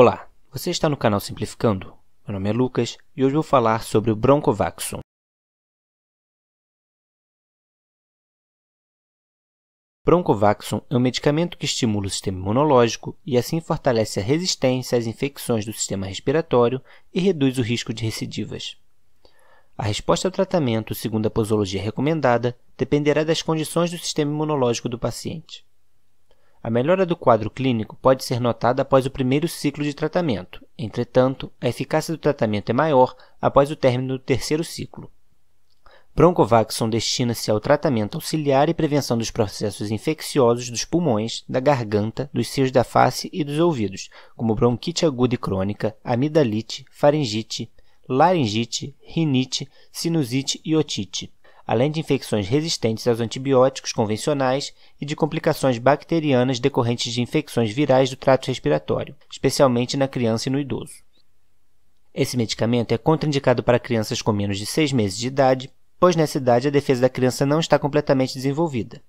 Olá, você está no canal Simplificando? Meu nome é Lucas e hoje vou falar sobre o Broncovaxon. Broncovaxon é um medicamento que estimula o sistema imunológico e assim fortalece a resistência às infecções do sistema respiratório e reduz o risco de recidivas. A resposta ao tratamento, segundo a posologia recomendada, dependerá das condições do sistema imunológico do paciente. A melhora do quadro clínico pode ser notada após o primeiro ciclo de tratamento, entretanto, a eficácia do tratamento é maior após o término do terceiro ciclo. Broncovaxon destina-se ao tratamento auxiliar e prevenção dos processos infecciosos dos pulmões, da garganta, dos seios da face e dos ouvidos, como bronquite aguda e crônica, amidalite, faringite, laringite, rinite, sinusite e otite além de infecções resistentes aos antibióticos convencionais e de complicações bacterianas decorrentes de infecções virais do trato respiratório, especialmente na criança e no idoso. Esse medicamento é contraindicado para crianças com menos de 6 meses de idade, pois nessa idade a defesa da criança não está completamente desenvolvida.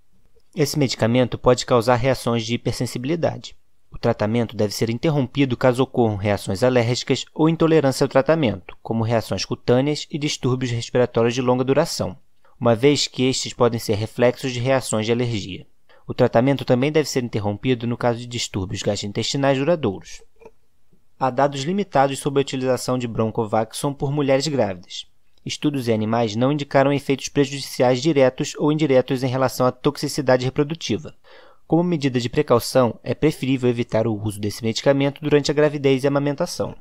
Esse medicamento pode causar reações de hipersensibilidade. O tratamento deve ser interrompido caso ocorram reações alérgicas ou intolerância ao tratamento, como reações cutâneas e distúrbios respiratórios de longa duração uma vez que estes podem ser reflexos de reações de alergia. O tratamento também deve ser interrompido no caso de distúrbios gastrointestinais duradouros. Há dados limitados sobre a utilização de Broncovaxon por mulheres grávidas. Estudos em animais não indicaram efeitos prejudiciais diretos ou indiretos em relação à toxicidade reprodutiva. Como medida de precaução, é preferível evitar o uso desse medicamento durante a gravidez e a amamentação.